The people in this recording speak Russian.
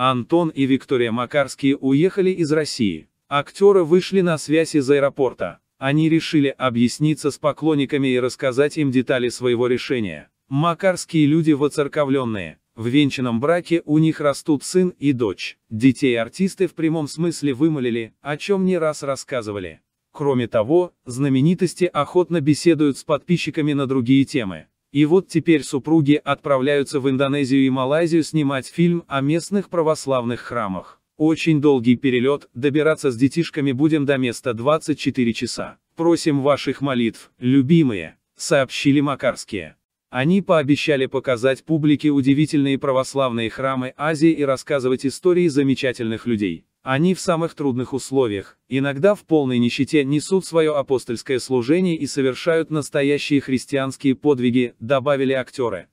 Антон и Виктория Макарские уехали из России. Актеры вышли на связь из аэропорта. Они решили объясниться с поклонниками и рассказать им детали своего решения. Макарские люди воцерковленные. В венчанном браке у них растут сын и дочь. Детей артисты в прямом смысле вымолили, о чем не раз рассказывали. Кроме того, знаменитости охотно беседуют с подписчиками на другие темы. И вот теперь супруги отправляются в Индонезию и Малайзию снимать фильм о местных православных храмах. Очень долгий перелет, добираться с детишками будем до места 24 часа. Просим ваших молитв, любимые, сообщили макарские. Они пообещали показать публике удивительные православные храмы Азии и рассказывать истории замечательных людей. Они в самых трудных условиях, иногда в полной нищете несут свое апостольское служение и совершают настоящие христианские подвиги, добавили актеры.